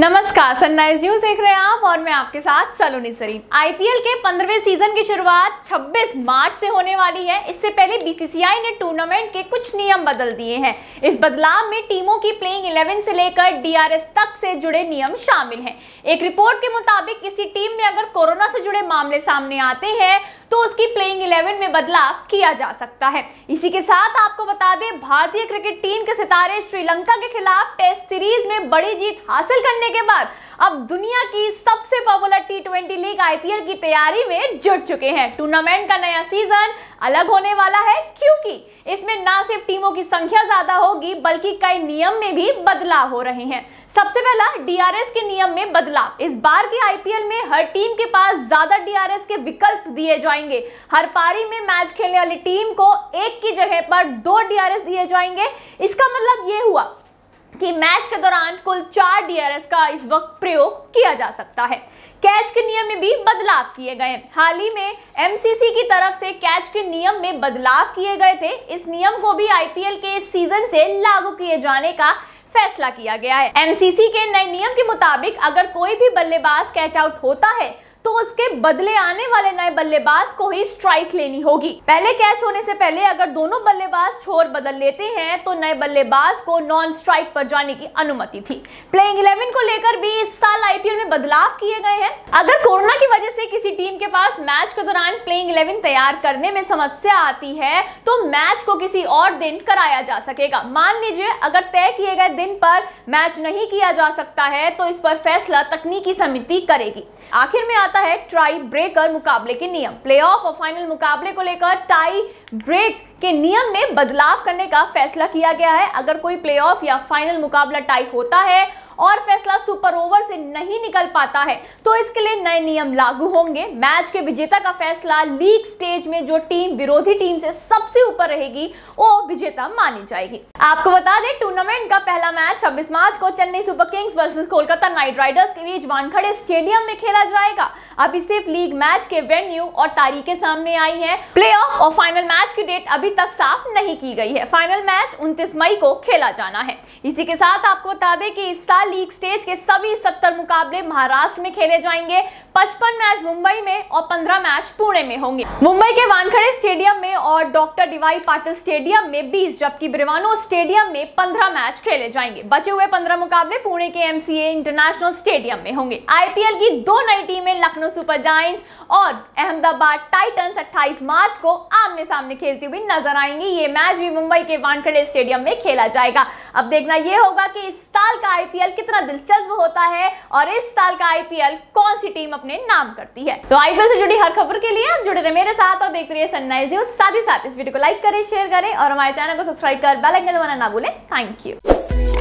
नमस्कार sunrise news देख रहे हैं आप और मैं आपके साथ सलोनी सरीन आईपीएल के 15वें सीजन की शुरुआत 26 मार्च से होने वाली है इससे पहले बीसीसीआई ने टूर्नामेंट के कुछ नियम बदल दिए हैं इस बदलाव में टीमों की प्लेइंग 11 से लेकर डीआरएस तक से जुड़े नियम शामिल हैं एक रिपोर्ट के मुताबिक किसी टीम में अगर कोरोना से जुड़े मामले सामने आते हैं तो उसकी प्लेइंग इलेवन में बदलाव किया जा सकता है इसी के साथ आपको बता दें भारतीय क्रिकेट टीम के सितारे श्रीलंका के खिलाफ टेस्ट सीरीज में बड़ी जीत हासिल करने के बाद अब दुनिया की सबसे popular T twenty league IPL की तैयारी में जुट चुके हैं टूर्नामेंट का नया सीजन अलग होने वाला है क्योंकि इसमें ना सिर्फ टीमों की संख्या ज्यादा होगी बल्कि कई नियम में भी बदलाव हो रहे हैं सबसे पहला डीआरएस के नियम में बदलाव इस बार के आईपीएल में हर टीम के पास ज्यादा डीआरएस के विकल्प दिए जाएंगे हर पारी में मैच खेलने वाली टीम को एक की जगह पर दो डीआरएस दिए जाएंगे इसका मतलब ये हुआ कि मैच के दौरान कुल चार डीआरएस का इस वक्त प्रयोग किया जा सकता है कैच के नियम में भी बदलाव किए गए हैं हाल ही में एमसीसी की तरफ से कैच के नियम में बदलाव किए गए थे इस नियम को भी आईपीएल के सीजन से लागू किए जाने का फैसला किया गया है एमसीसी के नए नियम के मुताबिक अगर कोई भी बल्लेबाज कैच आउट होता है तो उसके बदले आने वाले नए बल्लेबाज को ही स्ट्राइक लेनी होगी पहले कैच होने से पहले अगर दोनों बल्लेबाज छोर बदल लेते हैं तो नए बल्लेबाज को नॉन स्ट्राइक पर जाने की अनुमति थी प्लेइंग इलेवन को लेकर भी इस साल आईपीएल में बदलाव किए गए हैं अगर कोरोना की वजह से किसी टीम के पास मैच के दौरान प्लेइंग इलेवन तैयार करने में समस्या आती है तो मैच को किसी और दिन कराया जा सकेगा मान लीजिए अगर तय किए गए दिन पर मैच नहीं किया जा सकता है तो इस पर फैसला तकनीकी समिति करेगी आखिर में आता है ट्राई ब्रेकर मुकाबले के नियम प्लेऑफ और फाइनल मुकाबले को लेकर टाई ब्रेक कि नियम में बदलाव करने का फैसला किया गया है अगर कोई प्लेऑफ या फाइनल मुकाबला टाई होता है और फैसला सुपर ओवर से नहीं निकल पाता है तो इसके लिए नए नियम लागू होंगे मैच के विजेता का फैसला लीग स्टेज में जो टीम विरोधी टीम से सबसे ऊपर रहेगी वो विजेता मानी जाएगी आपको बता दें टूर्नामेंट का पहला मैच छब्बीस मार्च को Chennai Super Kings versus Kolkata Knight Riders के बीच वानखड़े स्टेडियम में खेला जाएगा अभी सिर्फ लीग मैच के वेन्यू और तारीखें सामने आई है प्ले और फाइनल मैच की डेट अभी अभी तक साफ नहीं की गई है फाइनल मैच 29 मई को खेला जाना है इसी के साथ आपको बता दें कि इस साल लीग स्टेज के सभी 70 मुकाबले महाराष्ट्र में खेले जाएंगे 55 मैच मुंबई में और 15 मैच पुणे में होंगे मुंबई के वानखड़े स्टेडियम में और डॉक्टर डिवाई पाटिल स्टेडियम में बीस जबकि ब्रिवानो स्टेडियम में पंद्रह मैच खेले जाएंगे बचे हुए पंद्रह मुकाबले पुणे के एमसीए इंटरनेशनल स्टेडियम में होंगे आईपीएल की दो नई टीमें लखनऊ सुपर जायंट्स और अहमदाबाद टाइटन्स 28 मार्च को आमने सामने खेलती हुई नजर नजर आएंगी ये मैच भी मुंबई के वानखेड़े स्टेडियम में खेला जाएगा अब देखना यह होगा कि इस साल का आईपीएल कितना दिलचस्प होता है और इस साल का आईपीएल कौन सी टीम अपने नाम करती है तो आईपीएल से जुड़ी हर खबर के लिए आप जुड़े रहे मेरे साथ और देखते रहिए सनराइज न्यूज साथ ही साथ इस वीडियो को लाइक करें शेयर करें और हमारे चैनल को सब्सक्राइब कर बेलाइकन दबाना ना भूलें थैंक यू